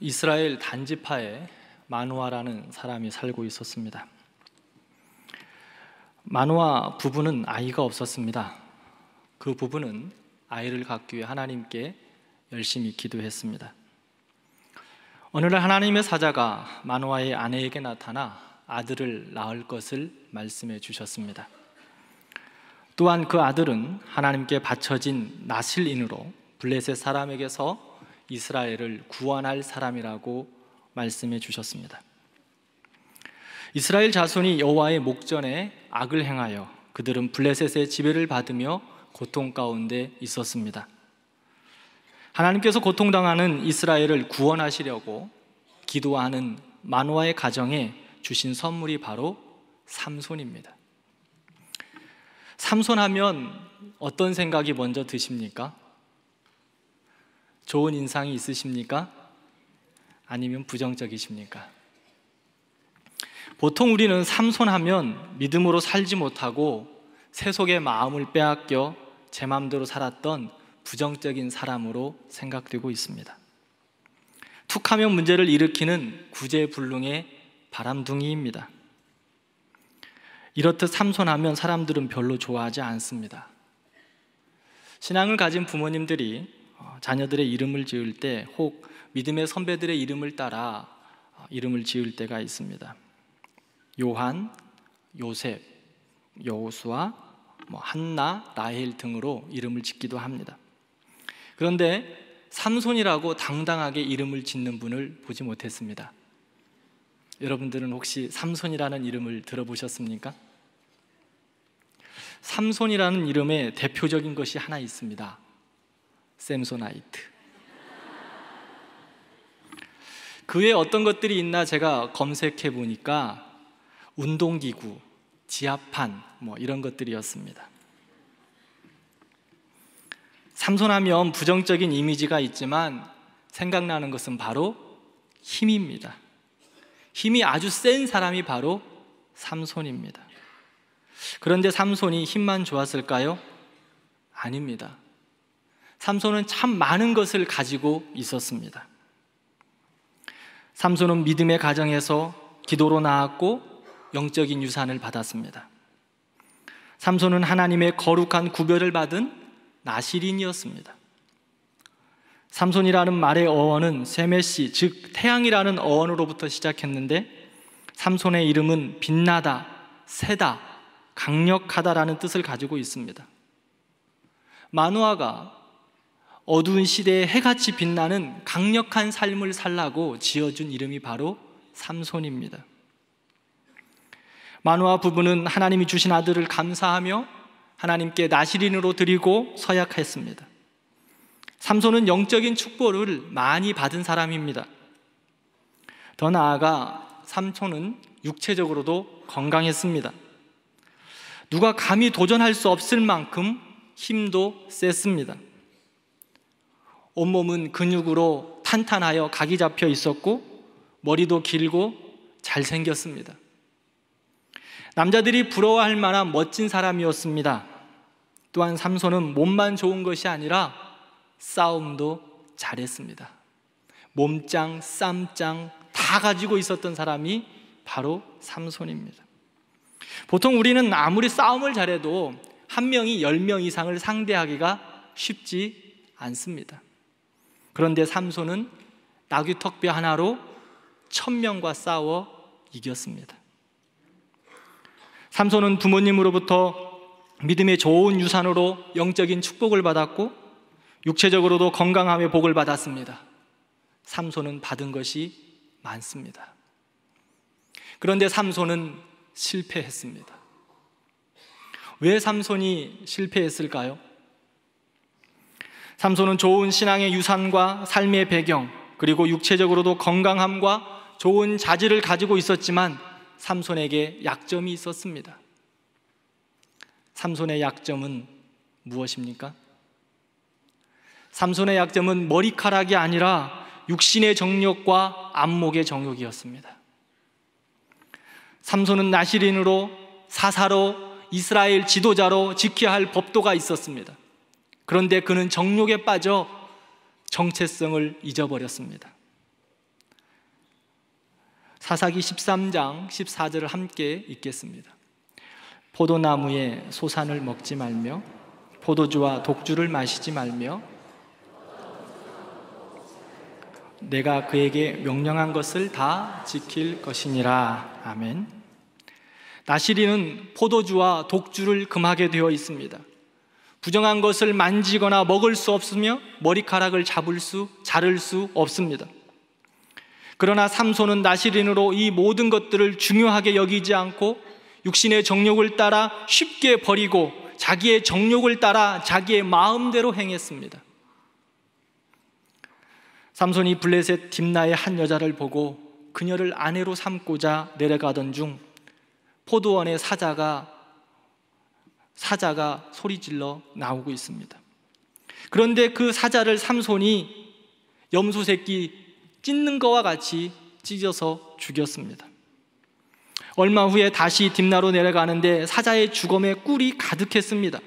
이스라엘 단지파에 마누아라는 사람이 살고 있었습니다. 마누아 부부는 아이가 없었습니다. 그 부부는 아이를 갖기 위해 하나님께 열심히 기도했습니다. 어느 날 하나님의 사자가 마누아의 아내에게 나타나 아들을 낳을 것을 말씀해 주셨습니다. 또한 그 아들은 하나님께 바쳐진 나실인으로 블레셋 사람에게서 이스라엘을 구원할 사람이라고 말씀해 주셨습니다. 이스라엘 자손이 여호와의 목전에 악을 행하여 그들은 블레셋의 지배를 받으며 고통 가운데 있었습니다. 하나님께서 고통당하는 이스라엘을 구원하시려고 기도하는 마노아의 가정에 주신 선물이 바로 삼손입니다. 삼손하면 어떤 생각이 먼저 드십니까? 좋은 인상이 있으십니까? 아니면 부정적이십니까? 보통 우리는 삼손하면 믿음으로 살지 못하고 세속의 마음을 빼앗겨 제 마음대로 살았던 부정적인 사람으로 생각되고 있습니다. 툭하면 문제를 일으키는 구제불능의 바람둥이입니다. 이렇듯 삼손하면 사람들은 별로 좋아하지 않습니다. 신앙을 가진 부모님들이 어, 자녀들의 이름을 지을 때 혹 믿음의 선배들의 이름을 따라 어, 이름을 지을 때가 있습니다. 요한, 요셉, 여호수아, 뭐 한나, 라헬 등으로 이름을 짓기도 합니다. 그런데 삼손이라고 당당하게 이름을 짓는 분을 보지 못했습니다. 여러분들은 혹시 삼손이라는 이름을 들어보셨습니까? 삼손이라는 이름의 대표적인 것이 하나 있습니다. 샘소나이트. 그 외 어떤 것들이 있나 제가 검색해 보니까 운동기구, 지압판 뭐 이런 것들이었습니다. 삼손하면 부정적인 이미지가 있지만 생각나는 것은 바로 힘입니다. 힘이 아주 센 사람이 바로 삼손입니다. 그런데 삼손이 힘만 좋았을까요? 아닙니다. 삼손은 참 많은 것을 가지고 있었습니다. 삼손은 믿음의 가정에서 기도로 나왔고 영적인 유산을 받았습니다. 삼손은 하나님의 거룩한 구별을 받은 나시린이었습니다. 삼손이라는 말의 어원은 세메시, 즉 태양이라는 어원으로부터 시작했는데 삼손의 이름은 빛나다, 세다, 강력하다라는 뜻을 가지고 있습니다. 마누아가 어두운 시대에 해같이 빛나는 강력한 삶을 살라고 지어준 이름이 바로 삼손입니다. 마누아 부부는 하나님이 주신 아들을 감사하며 하나님께 나시린으로 드리고 서약했습니다. 삼손은 영적인 축복을 많이 받은 사람입니다. 더 나아가 삼손은 육체적으로도 건강했습니다. 누가 감히 도전할 수 없을 만큼 힘도 셌습니다. 온몸은 근육으로 탄탄하여 각이 잡혀 있었고 머리도 길고 잘생겼습니다. 남자들이 부러워할 만한 멋진 사람이었습니다. 또한 삼손은 몸만 좋은 것이 아니라 싸움도 잘했습니다. 몸짱, 쌈짱 다 가지고 있었던 사람이 바로 삼손입니다. 보통 우리는 아무리 싸움을 잘해도 한 명이 열 명 이상을 상대하기가 쉽지 않습니다. 그런데 삼손은 나귀 턱뼈 하나로 천명과 싸워 이겼습니다. 삼손은 부모님으로부터 믿음의 좋은 유산으로 영적인 축복을 받았고 육체적으로도 건강함의 복을 받았습니다. 삼손은 받은 것이 많습니다. 그런데 삼손은 실패했습니다. 왜 삼손이 실패했을까요? 삼손은 좋은 신앙의 유산과 삶의 배경, 그리고 육체적으로도 건강함과 좋은 자질을 가지고 있었지만 삼손에게 약점이 있었습니다. 삼손의 약점은 무엇입니까? 삼손의 약점은 머리카락이 아니라 육신의 정욕과 안목의 정욕이었습니다. 삼손은 나시린으로 사사로 이스라엘 지도자로 지켜야 할 법도가 있었습니다. 그런데 그는 정욕에 빠져 정체성을 잊어버렸습니다. 사사기 13장 14절을 함께 읽겠습니다. 포도나무에 소산을 먹지 말며 포도주와 독주를 마시지 말며 내가 그에게 명령한 것을 다 지킬 것이니라. 아멘. 나시리는 포도주와 독주를 금하게 되어 있습니다. 부정한 것을 만지거나 먹을 수 없으며 머리카락을 잡을 수, 자를 수 없습니다. 그러나 삼손은 나시린으로 이 모든 것들을 중요하게 여기지 않고 육신의 정욕을 따라 쉽게 버리고 자기의 정욕을 따라 자기의 마음대로 행했습니다. 삼손이 블레셋 딥나의 한 여자를 보고 그녀를 아내로 삼고자 내려가던 중 포도원의 사자가 사자가 소리질러 나오고 있습니다. 그런데 그 사자를 삼손이 염소 새끼 찢는 거와 같이 찢어서 죽였습니다. 얼마 후에 다시 딥나로 내려가는데 사자의 죽음에 꿀이 가득했습니다.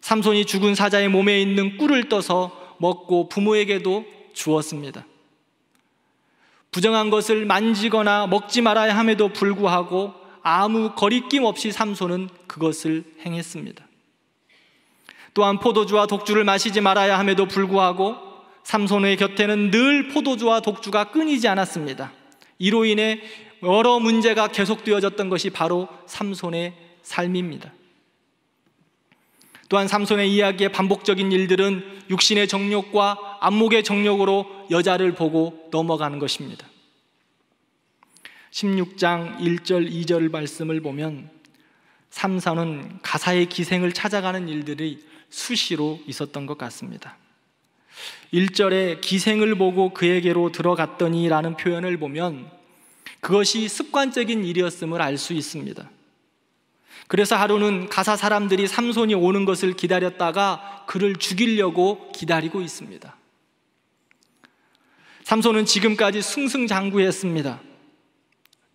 삼손이 죽은 사자의 몸에 있는 꿀을 떠서 먹고 부모에게도 주었습니다. 부정한 것을 만지거나 먹지 말아야 함에도 불구하고 아무 거리낌 없이 삼손은 그것을 행했습니다. 또한 포도주와 독주를 마시지 말아야 함에도 불구하고 삼손의 곁에는 늘 포도주와 독주가 끊이지 않았습니다. 이로 인해 여러 문제가 계속되어졌던 것이 바로 삼손의 삶입니다. 또한 삼손의 이야기의 반복적인 일들은 육신의 정욕과 안목의 정욕으로 여자를 보고 넘어가는 것입니다. 16장 1절 2절 말씀을 보면 삼손은 가사의 기생을 찾아가는 일들이 수시로 있었던 것 같습니다. 1절에 기생을 보고 그에게로 들어갔더니 라는 표현을 보면 그것이 습관적인 일이었음을 알 수 있습니다. 그래서 하루는 가사 사람들이 삼손이 오는 것을 기다렸다가 그를 죽이려고 기다리고 있습니다. 삼손은 지금까지 승승장구했습니다.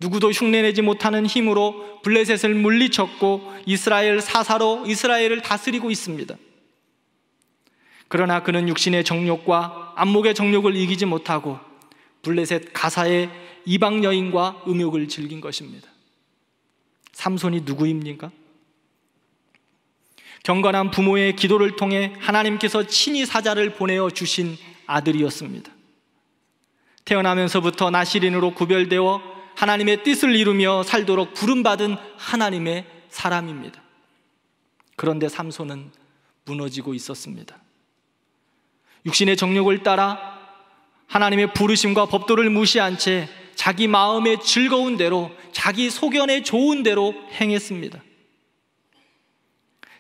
누구도 흉내내지 못하는 힘으로 블레셋을 물리쳤고 이스라엘 사사로 이스라엘을 다스리고 있습니다. 그러나 그는 육신의 정욕과 안목의 정욕을 이기지 못하고 블레셋 가사의 이방 여인과 음욕을 즐긴 것입니다. 삼손이 누구입니까? 경건한 부모의 기도를 통해 하나님께서 친히 사자를 보내어 주신 아들이었습니다. 태어나면서부터 나시린으로 구별되어 하나님의 뜻을 이루며 살도록 부름받은 하나님의 사람입니다. 그런데 삼손은 무너지고 있었습니다. 육신의 정욕을 따라 하나님의 부르심과 법도를 무시한 채 자기 마음의 즐거운 대로 자기 소견의 좋은 대로 행했습니다.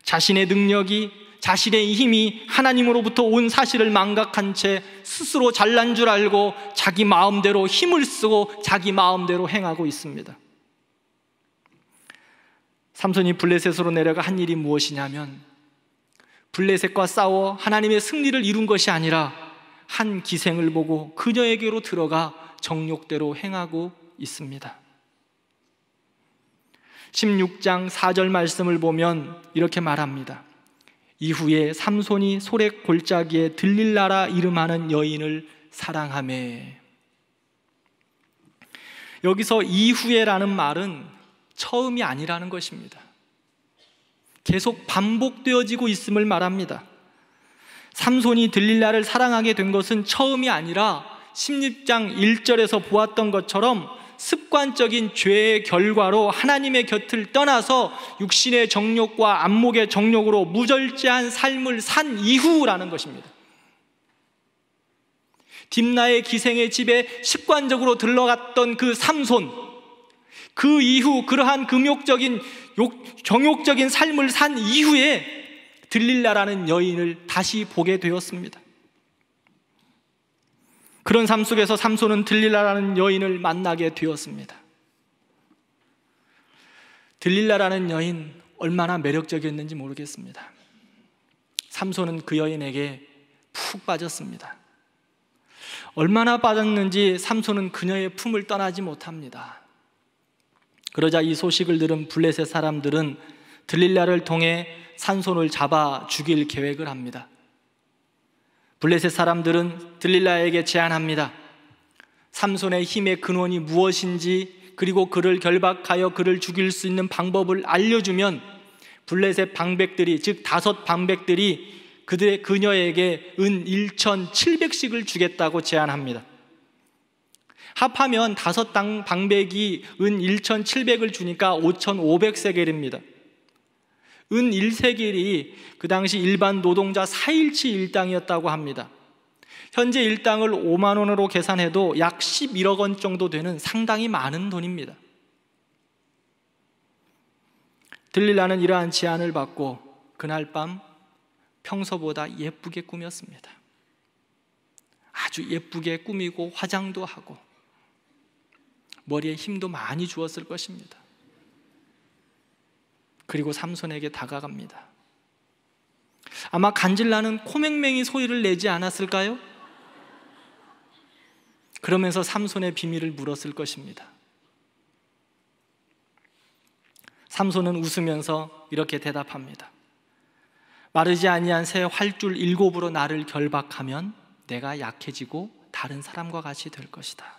자신의 능력이 자신의 힘이 하나님으로부터 온 사실을 망각한 채 스스로 잘난 줄 알고 자기 마음대로 힘을 쓰고 자기 마음대로 행하고 있습니다. 삼손이 블레셋으로 내려가 한 일이 무엇이냐면 블레셋과 싸워 하나님의 승리를 이룬 것이 아니라 한 기생을 보고 그녀에게로 들어가 정욕대로 행하고 있습니다. 16장 4절 말씀을 보면 이렇게 말합니다. 이후에 삼손이 소렉 골짜기에 들릴라라 이름하는 여인을 사랑함에 여기서 이후에라는 말은 처음이 아니라는 것입니다. 계속 반복되어지고 있음을 말합니다. 삼손이 들릴라를 사랑하게 된 것은 처음이 아니라 16장 1절에서 보았던 것처럼 습관적인 죄의 결과로 하나님의 곁을 떠나서 육신의 정욕과 안목의 정욕으로 무절제한 삶을 산 이후라는 것입니다. 딥나의 기생의 집에 습관적으로 들러갔던 그 삼손, 그 이후 그러한 금욕적인 욕, 정욕적인 삶을 산 이후에 들릴라라는 여인을 다시 보게 되었습니다. 그런 삶 속에서 삼손은 들릴라라는 여인을 만나게 되었습니다. 들릴라라는 여인 얼마나 매력적이었는지 모르겠습니다. 삼손은 그 여인에게 푹 빠졌습니다. 얼마나 빠졌는지 삼손은 그녀의 품을 떠나지 못합니다. 그러자 이 소식을 들은 블레셋 사람들은 들릴라를 통해 산손을 잡아 죽일 계획을 합니다. 블레셋 사람들은 들릴라에게 제안합니다. 삼손의 힘의 근원이 무엇인지 그리고 그를 결박하여 그를 죽일 수 있는 방법을 알려주면 블레셋 방백들이 즉 다섯 방백들이 그들의 그녀에게 은 1,700씩을 주겠다고 제안합니다. 합하면 다섯 방백이 은 1,700을 주니까 5,500세겔입니다. 은 1세겔이 그 당시 일반 노동자 4일치 일당이었다고 합니다. 현재 일당을 5만 원으로 계산해도 약 11억 원 정도 되는 상당히 많은 돈입니다. 들릴라는 이러한 제안을 받고 그날 밤 평소보다 예쁘게 꾸몄습니다. 아주 예쁘게 꾸미고 화장도 하고 머리에 힘도 많이 주었을 것입니다. 그리고 삼손에게 다가갑니다. 아마 간질라는 코맹맹이 소리를 내지 않았을까요? 그러면서 삼손의 비밀을 물었을 것입니다. 삼손은 웃으면서 이렇게 대답합니다. 마르지 아니한 새 활줄 일곱으로 나를 결박하면 내가 약해지고 다른 사람과 같이 될 것이다.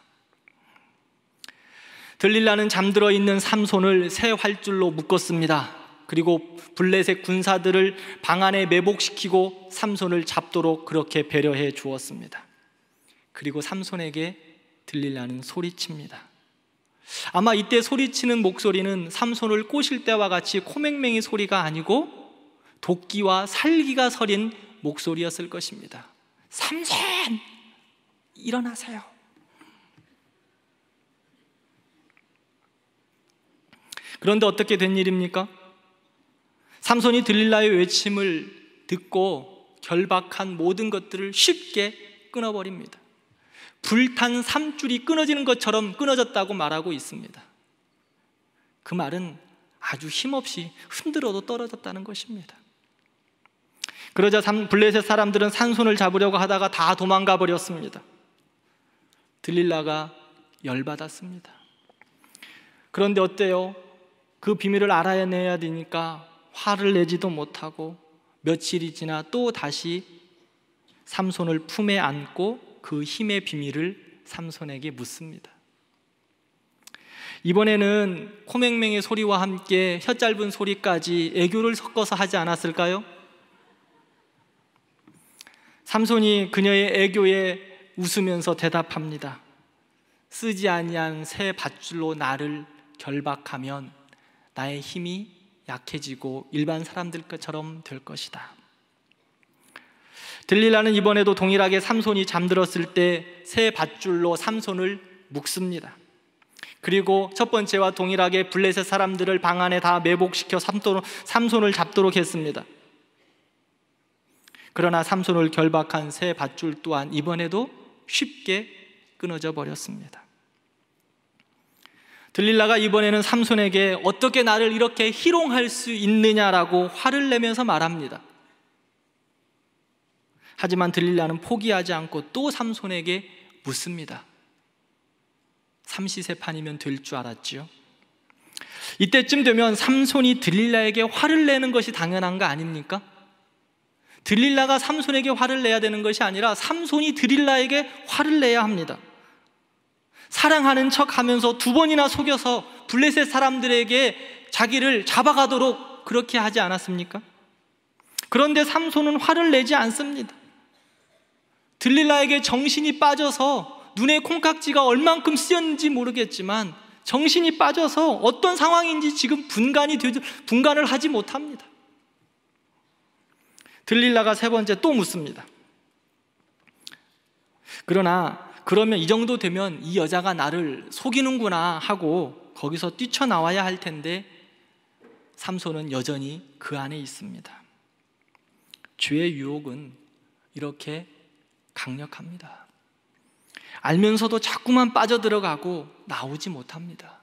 들릴라는 잠들어 있는 삼손을 새 활줄로 묶었습니다. 그리고 블레셋 군사들을 방 안에 매복시키고 삼손을 잡도록 그렇게 배려해 주었습니다. 그리고 삼손에게 들리라는 소리칩니다. 아마 이때 소리치는 목소리는 삼손을 꼬실 때와 같이 코맹맹이 소리가 아니고 도끼와 살기가 서린 목소리였을 것입니다. 삼손! 일어나세요. 그런데 어떻게 된 일입니까? 삼손이 들릴라의 외침을 듣고 결박한 모든 것들을 쉽게 끊어버립니다. 불탄 삼줄이 끊어지는 것처럼 끊어졌다고 말하고 있습니다. 그 말은 아주 힘없이 흔들어도 떨어졌다는 것입니다. 그러자 블레셋 사람들은 산손을 잡으려고 하다가 다 도망가 버렸습니다. 들릴라가 열받았습니다. 그런데 어때요? 그 비밀을 알아야 내야 되니까 화를 내지도 못하고 며칠이 지나 또 다시 삼손을 품에 안고 그 힘의 비밀을 삼손에게 묻습니다. 이번에는 코맹맹의 소리와 함께 혀 짧은 소리까지 애교를 섞어서 하지 않았을까요? 삼손이 그녀의 애교에 웃으면서 대답합니다. 쓰지 아니한 새 밧줄로 나를 결박하면 나의 힘이 약해지고 일반 사람들 것처럼 될 것이다. 들릴라는 이번에도 동일하게 삼손이 잠들었을 때 새 밧줄로 삼손을 묶습니다. 그리고 첫 번째와 동일하게 블레셋 사람들을 방 안에 다 매복시켜 삼손을 잡도록 했습니다. 그러나 삼손을 결박한 새 밧줄 또한 이번에도 쉽게 끊어져 버렸습니다. 들릴라가 이번에는 삼손에게 어떻게 나를 이렇게 희롱할 수 있느냐라고 화를 내면서 말합니다. 하지만 들릴라는 포기하지 않고 또 삼손에게 묻습니다. 삼시세판이면 될 줄 알았지요. 이때쯤 되면 삼손이 들릴라에게 화를 내는 것이 당연한 거 아닙니까? 들릴라가 삼손에게 화를 내야 되는 것이 아니라 삼손이 들릴라에게 화를 내야 합니다. 사랑하는 척 하면서 두 번이나 속여서 블레셋 사람들에게 자기를 잡아가도록 그렇게 하지 않았습니까? 그런데 삼손은 화를 내지 않습니다. 들릴라에게 정신이 빠져서 눈에 콩깍지가 얼만큼 쓰였는지 모르겠지만 정신이 빠져서 어떤 상황인지 지금 분간이 되 분간을 하지 못합니다. 들릴라가 세 번째 또 묻습니다. 그러나 그러면 이 정도 되면 이 여자가 나를 속이는구나 하고 거기서 뛰쳐나와야 할 텐데 삼손은 여전히 그 안에 있습니다. 죄의 유혹은 이렇게 강력합니다. 알면서도 자꾸만 빠져들어가고 나오지 못합니다.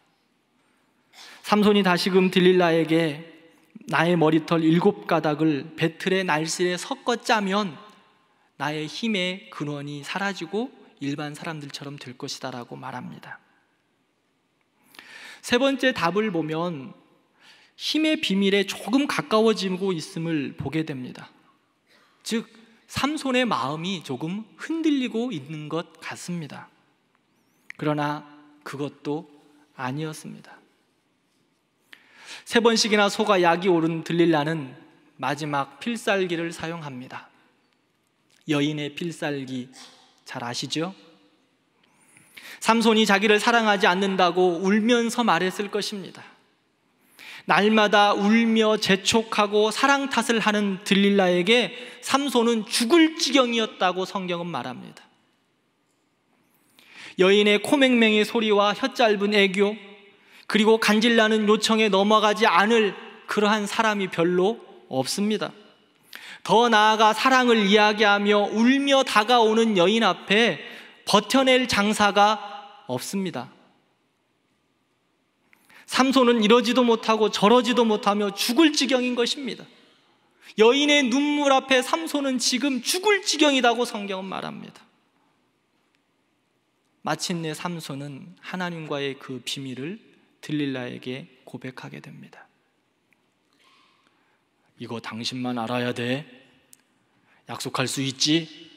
삼손이 다시금 딜릴라에게 나의 머리털 일곱 가닥을 배틀의 날씨에 섞어 짜면 나의 힘의 근원이 사라지고 일반 사람들처럼 될 것이다라고 말합니다. 세 번째 답을 보면 힘의 비밀에 조금 가까워지고 있음을 보게 됩니다. 즉 삼손의 마음이 조금 흔들리고 있는 것 같습니다. 그러나 그것도 아니었습니다. 세 번씩이나 소가 약이 오른 들릴라는 마지막 필살기를 사용합니다. 여인의 필살기 잘 아시죠? 삼손이 자기를 사랑하지 않는다고 울면서 말했을 것입니다. 날마다 울며 재촉하고 사랑 탓을 하는 들릴라에게 삼손은 죽을 지경이었다고 성경은 말합니다. 여인의 코맹맹이 소리와 혓짧은 애교 그리고 간질나는 요청에 넘어가지 않을 그러한 사람이 별로 없습니다. 더 나아가 사랑을 이야기하며 울며 다가오는 여인 앞에 버텨낼 장사가 없습니다. 삼손은 이러지도 못하고 저러지도 못하며 죽을 지경인 것입니다. 여인의 눈물 앞에 삼손은 지금 죽을 지경이라고 성경은 말합니다. 마침내 삼손은 하나님과의 그 비밀을 들릴라에게 고백하게 됩니다. 이거 당신만 알아야 돼. 약속할 수 있지?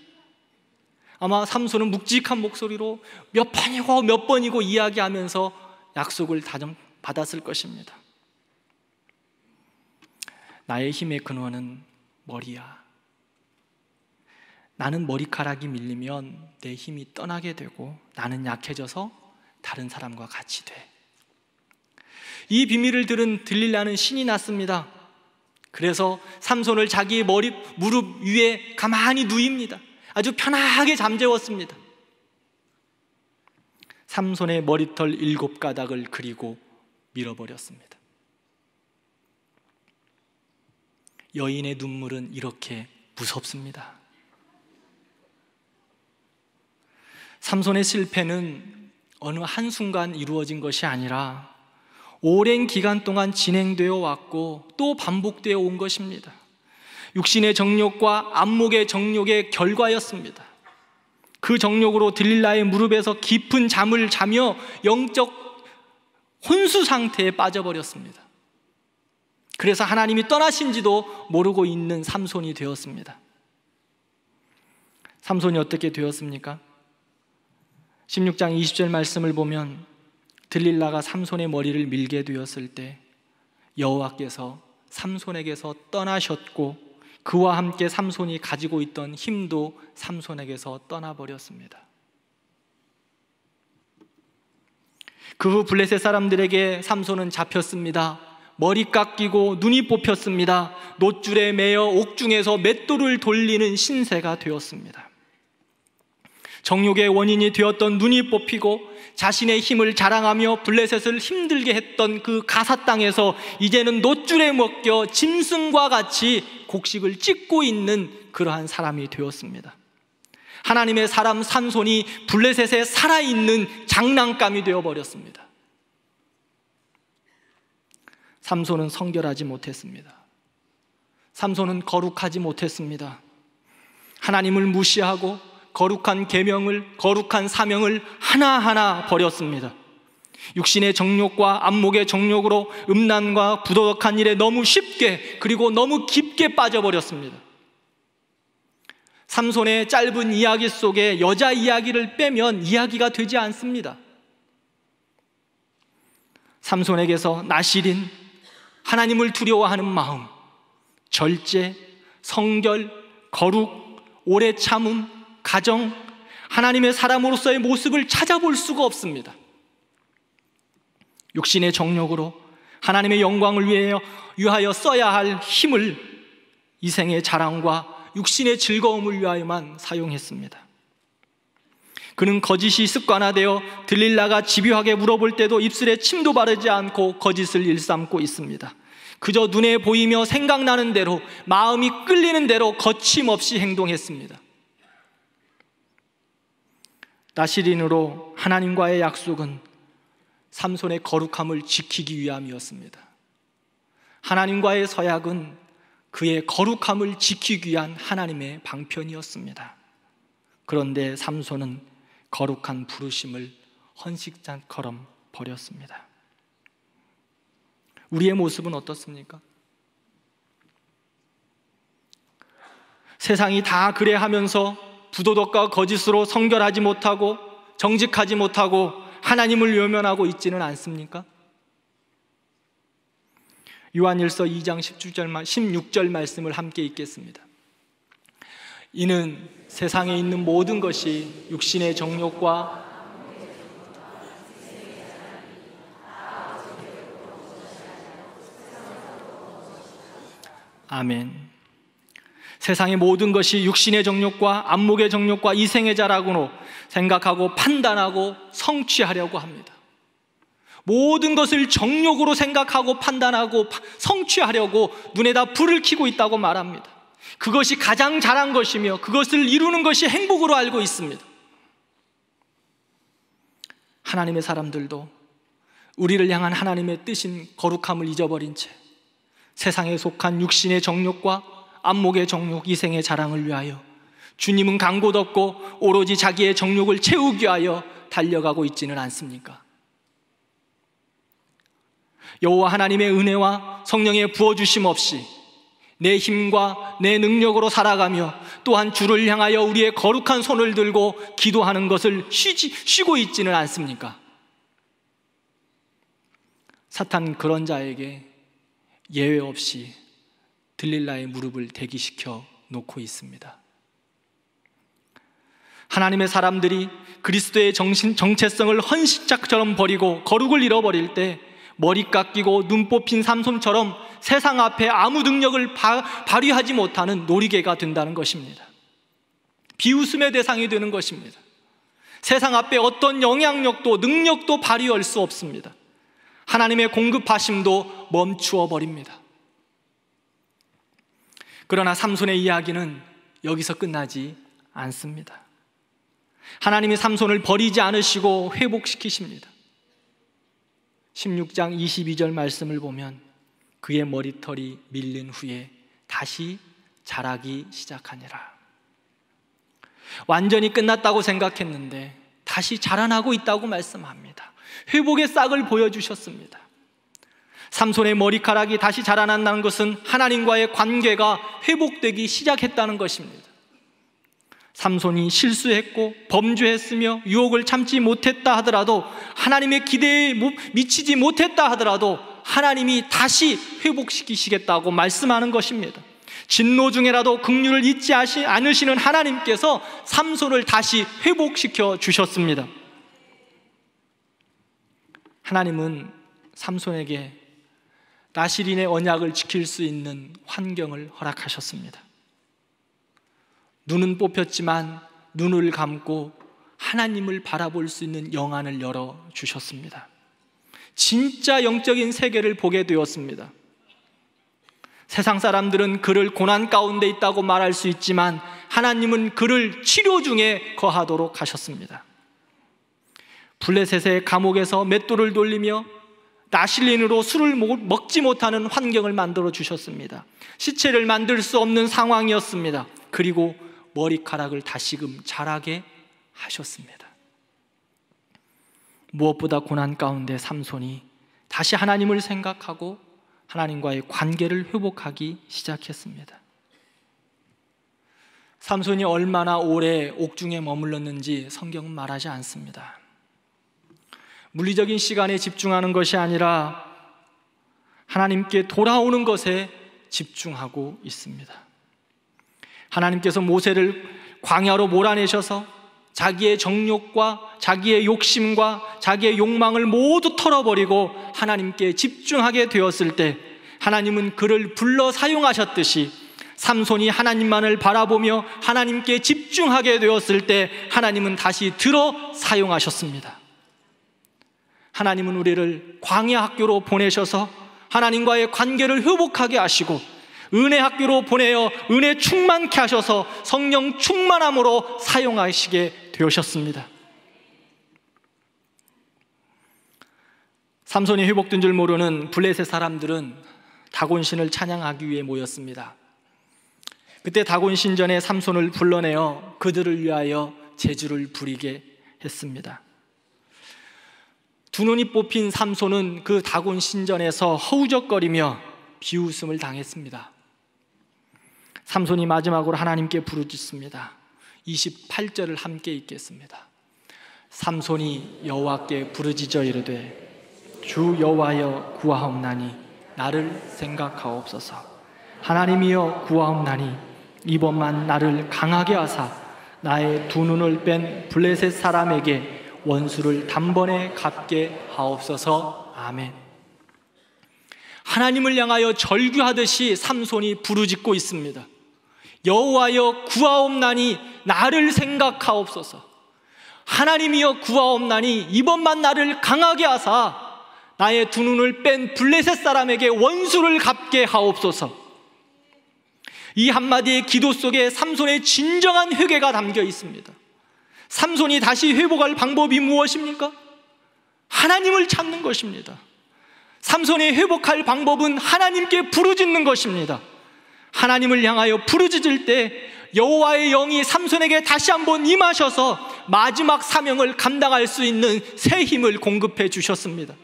아마 삼손은 묵직한 목소리로 몇 번이고 몇 번이고 이야기하면서 약속을 다정 받았을 것입니다. 나의 힘의 근원은 머리야. 나는 머리카락이 밀리면 내 힘이 떠나게 되고 나는 약해져서 다른 사람과 같이 돼. 이 비밀을 들은 들릴라는 신이 났습니다. 그래서 삼손을 자기 머리 무릎 위에 가만히 누입니다. 아주 편하게 잠재웠습니다. 삼손의 머리털 일곱 가닥을 그리고 밀어버렸습니다. 여인의 눈물은 이렇게 무섭습니다. 삼손의 실패는 어느 한순간 이루어진 것이 아니라 오랜 기간 동안 진행되어 왔고 또 반복되어 온 것입니다. 육신의 정욕과 안목의 정욕의 결과였습니다. 그 정욕으로 들릴라의 무릎에서 깊은 잠을 자며 영적 혼수 상태에 빠져버렸습니다. 그래서 하나님이 떠나신지도 모르고 있는 삼손이 되었습니다. 삼손이 어떻게 되었습니까? 16장 20절 말씀을 보면 들릴라가 삼손의 머리를 밀게 되었을 때 여호와께서 삼손에게서 떠나셨고 그와 함께 삼손이 가지고 있던 힘도 삼손에게서 떠나버렸습니다. 그후 블레셋 사람들에게 삼손은 잡혔습니다. 머리 깎이고 눈이 뽑혔습니다. 노줄에 매여 옥중에서 맷돌을 돌리는 신세가 되었습니다. 정욕의 원인이 되었던 눈이 뽑히고 자신의 힘을 자랑하며 블레셋을 힘들게 했던 그 가사 땅에서 이제는 노줄에 먹겨 짐승과 같이 곡식을 찢고 있는 그러한 사람이 되었습니다. 하나님의 사람 삼손이 블레셋에 살아있는 장난감이 되어버렸습니다. 삼손은 성결하지 못했습니다. 삼손은 거룩하지 못했습니다. 하나님을 무시하고 거룩한 계명을 거룩한 사명을 하나하나 버렸습니다. 육신의 정욕과 안목의 정욕으로 음란과 부도덕한 일에 너무 쉽게 그리고 너무 깊게 빠져버렸습니다. 삼손의 짧은 이야기 속에 여자 이야기를 빼면 이야기가 되지 않습니다. 삼손에게서 나시린 하나님을 두려워하는 마음, 절제, 성결, 거룩, 오래 참음, 가정, 하나님의 사람으로서의 모습을 찾아볼 수가 없습니다. 육신의 정력으로 하나님의 영광을 위하여, 위하여 써야 할 힘을 이생의 자랑과 육신의 즐거움을 위하여만 사용했습니다. 그는 거짓이 습관화되어 들릴라가 집요하게 물어볼 때도 입술에 침도 바르지 않고 거짓을 일삼고 있습니다. 그저 눈에 보이며 생각나는 대로 마음이 끌리는 대로 거침없이 행동했습니다. 나시린으로 하나님과의 약속은 삼손의 거룩함을 지키기 위함이었습니다. 하나님과의 서약은 그의 거룩함을 지키기 위한 하나님의 방편이었습니다. 그런데 삼손은 거룩한 부르심을 헌식장처럼 버렸습니다. 우리의 모습은 어떻습니까? 세상이 다 그래 하면서 부도덕과 거짓으로 성결하지 못하고 정직하지 못하고 하나님을 외면하고 있지는 않습니까? 요한일서 2장 16절 말씀을 함께 읽겠습니다. 이는 세상에 있는 모든 것이 육신의 정욕과 아멘. 세상의 모든 것이 육신의 정욕과 안목의 정욕과 이생의 자라고 생각하고 판단하고 성취하려고 합니다. 모든 것을 정욕으로 생각하고 판단하고 성취하려고 눈에다 불을 켜고 있다고 말합니다. 그것이 가장 잘한 것이며 그것을 이루는 것이 행복으로 알고 있습니다. 하나님의 사람들도 우리를 향한 하나님의 뜻인 거룩함을 잊어버린 채 세상에 속한 육신의 정욕과 안목의 정욕, 이생의 자랑을 위하여 주님은 강곳 없고 오로지 자기의 정욕을 채우기 위하여 달려가고 있지는 않습니까? 여호와 하나님의 은혜와 성령의 부어주심 없이 내 힘과 내 능력으로 살아가며 또한 주를 향하여 우리의 거룩한 손을 들고 기도하는 것을 쉬지, 쉬고 있지는 않습니까? 사탄 그런 자에게 예외 없이 들릴라의 무릎을 대기시켜 놓고 있습니다. 하나님의 사람들이 그리스도의 정신, 정체성을 헌신짝처럼 버리고 거룩을 잃어버릴 때 머리 깎이고 눈 뽑힌 삼손처럼 세상 앞에 아무 능력을 바, 발휘하지 못하는 놀이개가 된다는 것입니다. 비웃음의 대상이 되는 것입니다. 세상 앞에 어떤 영향력도 능력도 발휘할 수 없습니다. 하나님의 공급하심도 멈추어 버립니다. 그러나 삼손의 이야기는 여기서 끝나지 않습니다. 하나님이 삼손을 버리지 않으시고 회복시키십니다. 16장 22절 말씀을 보면 그의 머리털이 밀린 후에 다시 자라기 시작하니라. 완전히 끝났다고 생각했는데 다시 자라나고 있다고 말씀합니다. 회복의 싹을 보여주셨습니다. 삼손의 머리카락이 다시 자라난다는 것은 하나님과의 관계가 회복되기 시작했다는 것입니다. 삼손이 실수했고 범죄했으며 유혹을 참지 못했다 하더라도 하나님의 기대에 미치지 못했다 하더라도 하나님이 다시 회복시키시겠다고 말씀하는 것입니다. 진노 중에라도 긍휼을 잊지 않으시는 하나님께서 삼손을 다시 회복시켜 주셨습니다. 하나님은 삼손에게 나시린의 언약을 지킬 수 있는 환경을 허락하셨습니다. 눈은 뽑혔지만 눈을 감고 하나님을 바라볼 수 있는 영안을 열어 주셨습니다. 진짜 영적인 세계를 보게 되었습니다. 세상 사람들은 그를 고난 가운데 있다고 말할 수 있지만 하나님은 그를 치료 중에 거하도록 하셨습니다. 블레셋의 감옥에서 맷돌을 돌리며 나실린으로 술을 먹지 못하는 환경을 만들어 주셨습니다. 시체를 만들 수 없는 상황이었습니다. 그리고 머리카락을 다시금 자라게 하셨습니다. 무엇보다 고난 가운데 삼손이 다시 하나님을 생각하고 하나님과의 관계를 회복하기 시작했습니다. 삼손이 얼마나 오래 옥중에 머물렀는지 성경은 말하지 않습니다. 물리적인 시간에 집중하는 것이 아니라 하나님께 돌아오는 것에 집중하고 있습니다. 하나님께서 모세를 광야로 몰아내셔서 자기의 정욕과 자기의 욕심과 자기의 욕망을 모두 털어버리고 하나님께 집중하게 되었을 때 하나님은 그를 불러 사용하셨듯이 삼손이 하나님만을 바라보며 하나님께 집중하게 되었을 때 하나님은 다시 들어 사용하셨습니다. 하나님은 우리를 광야 학교로 보내셔서 하나님과의 관계를 회복하게 하시고 은혜 학교로 보내어 은혜 충만케 하셔서 성령 충만함으로 사용하시게 되셨습니다. 삼손이 회복된 줄 모르는 블레셋 사람들은 다곤신을 찬양하기 위해 모였습니다. 그때 다곤신 전에 삼손을 불러내어 그들을 위하여 제주를 부리게 했습니다. 두 눈이 뽑힌 삼손은 그 다곤 신전에서 허우적거리며 비웃음을 당했습니다. 삼손이 마지막으로 하나님께 부르짖습니다. 28절을 함께 읽겠습니다. 삼손이 여호와께 부르짖어 이르되 주 여호와여 구하옵나니 나를 생각하옵소서 하나님이여 구하옵나니 이번만 나를 강하게 하사 나의 두 눈을 뺀 블레셋 사람에게 원수를 단번에 갚게 하옵소서. 아멘. 하나님을 향하여 절규하듯이 삼손이 부르짖고 있습니다. 여호와여 구하옵나니 나를 생각하옵소서. 하나님이여 구하옵나니 이번만 나를 강하게 하사 나의 두 눈을 뺀 블레셋 사람에게 원수를 갚게 하옵소서. 이 한마디의 기도 속에 삼손의 진정한 회개가 담겨 있습니다. 삼손이 다시 회복할 방법이 무엇입니까? 하나님을 찾는 것입니다. 삼손이 회복할 방법은 하나님께 부르짖는 것입니다. 하나님을 향하여 부르짖을 때 여호와의 영이 삼손에게 다시 한번 임하셔서 마지막 사명을 감당할 수 있는 새 힘을 공급해 주셨습니다.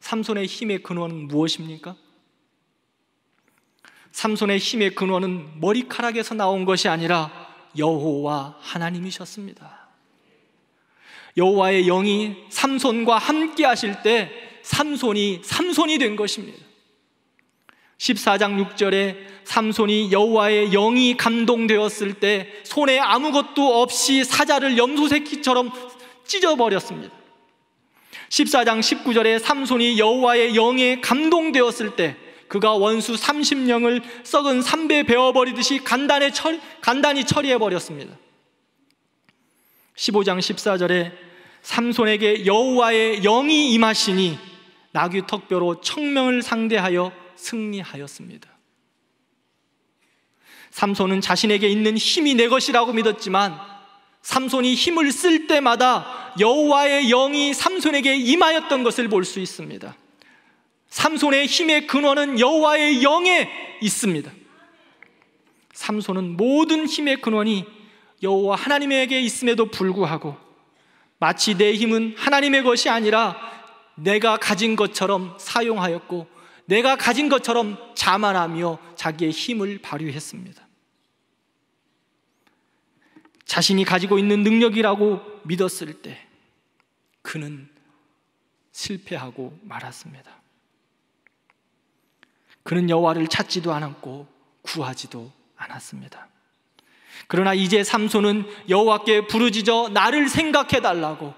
삼손의 힘의 근원은 무엇입니까? 삼손의 힘의 근원은 머리카락에서 나온 것이 아니라 여호와 하나님이셨습니다. 여호와의 영이 삼손과 함께 하실 때 삼손이 삼손이 된 것입니다. 14장 6절에 삼손이 여호와의 영이 감동되었을 때 손에 아무것도 없이 사자를 염소새끼처럼 찢어버렸습니다. 14장 19절에 삼손이 여호와의 영에 감동되었을 때 그가 원수 30명을 썩은 삼배 베어버리듯이 간단히, 처리, 간단히 처리해버렸습니다. 15장 14절에 삼손에게 여호와의 영이 임하시니 낙귀 턱뼈로 청명을 상대하여 승리하였습니다. 삼손은 자신에게 있는 힘이 내 것이라고 믿었지만 삼손이 힘을 쓸 때마다 여호와의 영이 삼손에게 임하였던 것을 볼 수 있습니다. 삼손의 힘의 근원은 여호와의 영에 있습니다. 삼손은 모든 힘의 근원이 여호와 하나님에게 있음에도 불구하고 마치 내 힘은 하나님의 것이 아니라 내가 가진 것처럼 사용하였고 내가 가진 것처럼 자만하며 자기의 힘을 발휘했습니다. 자신이 가지고 있는 능력이라고 믿었을 때 그는 실패하고 말았습니다. 그는 여호와를 찾지도 않았고 구하지도 않았습니다. 그러나 이제 삼손은 여호와께 부르짖어 나를 생각해 달라고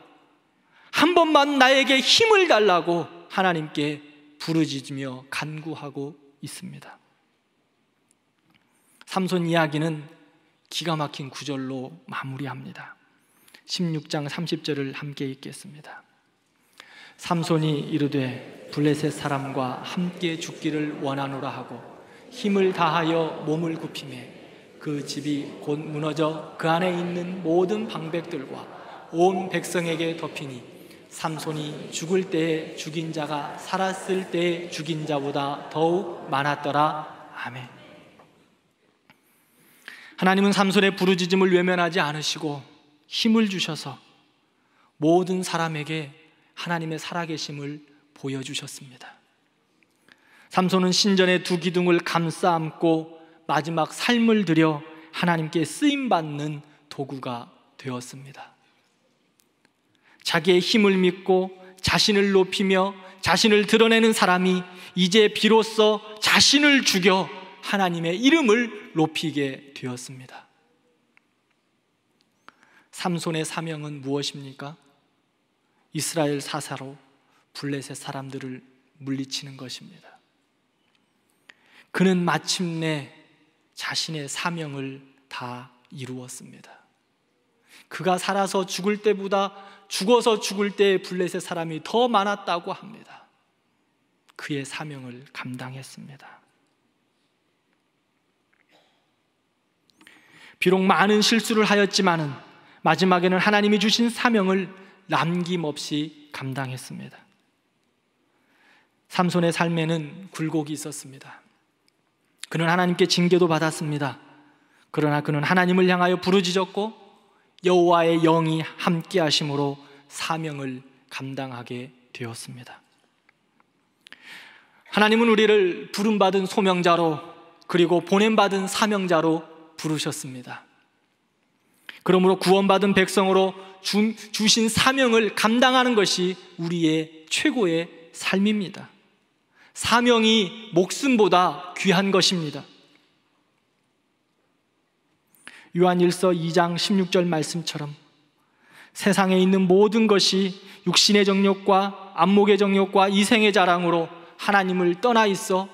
한 번만 나에게 힘을 달라고 하나님께 부르짖으며 간구하고 있습니다. 삼손 이야기는 기가 막힌 구절로 마무리합니다. 16장 30절을 함께 읽겠습니다. 삼손이 이르되 블레셋 사람과 함께 죽기를 원하노라 하고 힘을 다하여 몸을 굽히에그 집이 곧 무너져 그 안에 있는 모든 방백들과 온 백성에게 덮이니 삼손이 죽을 때에 죽인 자가 살았을 때에 죽인 자보다 더욱 많았더라. 아멘. 하나님은 삼손의 부르짖음을 외면하지 않으시고 힘을 주셔서 모든 사람에게 하나님의 살아계심을 보여주셨습니다. 삼손은 신전의 두 기둥을 감싸 안고 마지막 삶을 들여 하나님께 쓰임 받는 도구가 되었습니다. 자기의 힘을 믿고 자신을 높이며 자신을 드러내는 사람이 이제 비로소 자신을 죽여 하나님의 이름을 높이게 되었습니다. 삼손의 사명은 무엇입니까? 이스라엘 사사로 블레셋 사람들을 물리치는 것입니다. 그는 마침내 자신의 사명을 다 이루었습니다. 그가 살아서 죽을 때보다 죽어서 죽을 때 블레셋 사람이 더 많았다고 합니다. 그의 사명을 감당했습니다. 비록 많은 실수를 하였지만은 마지막에는 하나님이 주신 사명을 남김없이 감당했습니다. 삼손의 삶에는 굴곡이 있었습니다. 그는 하나님께 징계도 받았습니다. 그러나 그는 하나님을 향하여 부르짖었고 여호와의 영이 함께 하심으로 사명을 감당하게 되었습니다. 하나님은 우리를 부름받은 소명자로 그리고 보냄받은 사명자로 부르셨습니다. 그러므로 구원받은 백성으로 주, 신 사명을 감당하는 것이 우리의 최고의 삶입니다. 사명이 목숨보다 귀한 것입니다. 요한일서 2장 16절 말씀처럼 세상에 있는 모든 것이 육신의 정욕과 안목의 정욕과 이생의 자랑으로 하나님을 떠나 있어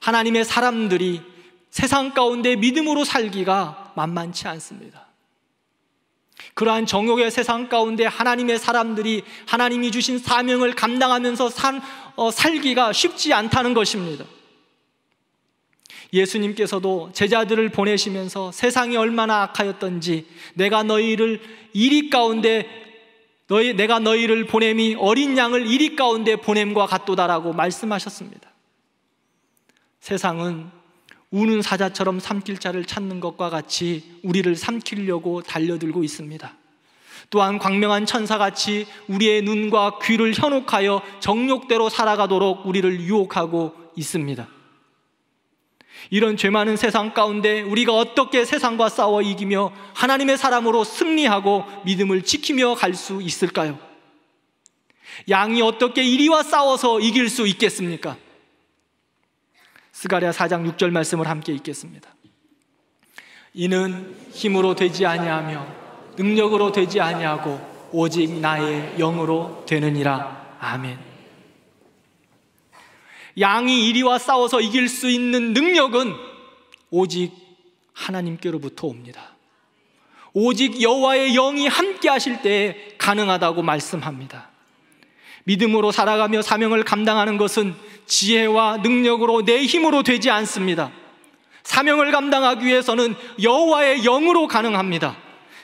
하나님의 사람들이 세상 가운데 믿음으로 살기가 만만치 않습니다. 그러한 정욕의 세상 가운데 하나님의 사람들이 하나님이 주신 사명을 감당하면서 산, 어, 살기가 쉽지 않다는 것입니다. 예수님께서도 제자들을 보내시면서 세상이 얼마나 악하였던지 내가 너희를 이리 가운데 너희 내가 너희를 보냄이 어린 양을 이리 가운데 보냄과 같도다라고 말씀하셨습니다. 세상은 우는 사자처럼 삼킬 자를 찾는 것과 같이 우리를 삼키려고 달려들고 있습니다. 또한 광명한 천사같이 우리의 눈과 귀를 현혹하여 정욕대로 살아가도록 우리를 유혹하고 있습니다. 이런 죄 많은 세상 가운데 우리가 어떻게 세상과 싸워 이기며 하나님의 사람으로 승리하고 믿음을 지키며 갈 수 있을까요? 양이 어떻게 이리와 싸워서 이길 수 있겠습니까? 스가랴 4장 6절 말씀을 함께 읽겠습니다. 이는 힘으로 되지 아니하며 능력으로 되지 아니하고 오직 나의 영으로 되느니라. 아멘. 양이 이리와 싸워서 이길 수 있는 능력은 오직 하나님께로부터 옵니다. 오직 여호와의 영이 함께 하실 때 가능하다고 말씀합니다. 믿음으로 살아가며 사명을 감당하는 것은 지혜와 능력으로 내 힘으로 되지 않습니다. 사명을 감당하기 위해서는 여호와의 영으로 가능합니다.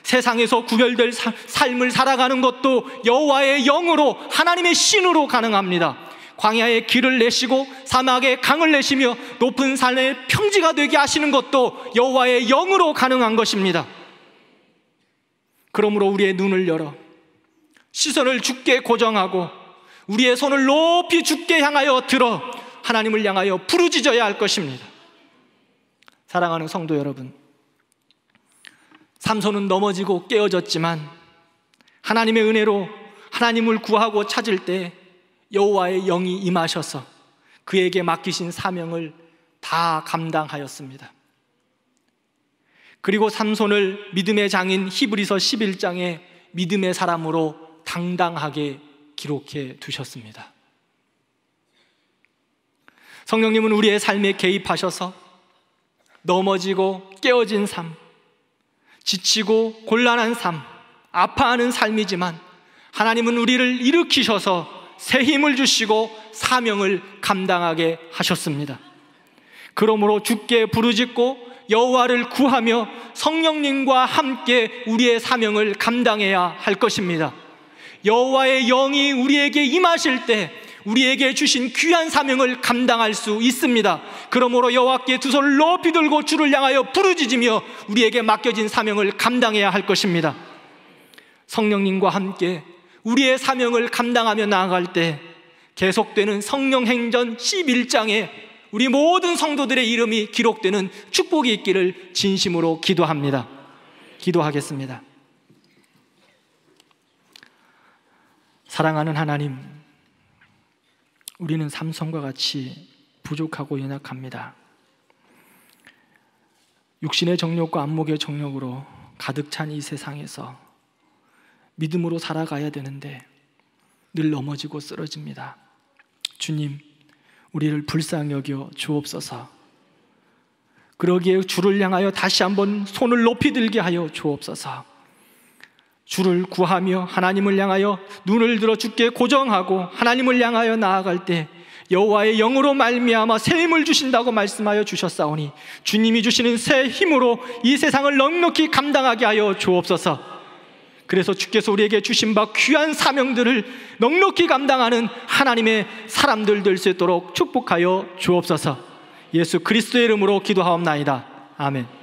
세상에서 구별될 사, 삶을 살아가는 것도 여호와의 영으로 하나님의 신으로 가능합니다. 광야의 길을 내시고 사막의 강을 내시며 높은 산의 평지가 되게 하시는 것도 여호와의 영으로 가능한 것입니다. 그러므로 우리의 눈을 열어 시선을 죽게 고정하고 우리의 손을 높이 죽게 향하여 들어 하나님을 향하여 부르짖어야 할 것입니다. 사랑하는 성도 여러분, 삼손은 넘어지고 깨어졌지만 하나님의 은혜로 하나님을 구하고 찾을 때 여호와의 영이 임하셔서 그에게 맡기신 사명을 다 감당하였습니다. 그리고 삼손을 믿음의 장인 히브리서 11장에 믿음의 사람으로 당당하게 기록해 두셨습니다. 성령님은 우리의 삶에 개입하셔서 넘어지고 깨어진 삶, 지치고 곤란한 삶, 아파하는 삶이지만 하나님은 우리를 일으키셔서 새 힘을 주시고 사명을 감당하게 하셨습니다. 그러므로 주께 부르짖고 여호와를 구하며 성령님과 함께 우리의 사명을 감당해야 할 것입니다. 여호와의 영이 우리에게 임하실 때 우리에게 주신 귀한 사명을 감당할 수 있습니다. 그러므로 여호와께 두 손을 높이 들고 주를 향하여 부르짖으며 우리에게 맡겨진 사명을 감당해야 할 것입니다. 성령님과 함께 우리의 사명을 감당하며 나아갈 때 계속되는 성령 행전 11장에 우리 모든 성도들의 이름이 기록되는 축복이 있기를 진심으로 기도합니다. 기도하겠습니다. 사랑하는 하나님, 우리는 삼성과 같이 부족하고 연약합니다. 육신의 정욕과 안목의 정욕으로 가득 찬 이 세상에서 믿음으로 살아가야 되는데 늘 넘어지고 쓰러집니다. 주님, 우리를 불쌍히 여겨 주옵소서. 그러기에 주를 향하여 다시 한번 손을 높이 들게 하여 주옵소서. 주를 구하며 하나님을 향하여 눈을 들어 주께 고정하고 하나님을 향하여 나아갈 때 여호와의 영으로 말미암아 새 힘을 주신다고 말씀하여 주셨사오니 주님이 주시는 새 힘으로 이 세상을 넉넉히 감당하게 하여 주옵소서. 그래서 주께서 우리에게 주신 바 귀한 사명들을 넉넉히 감당하는 하나님의 사람들 될 수 있도록 축복하여 주옵소서. 예수 그리스도의 이름으로 기도하옵나이다. 아멘.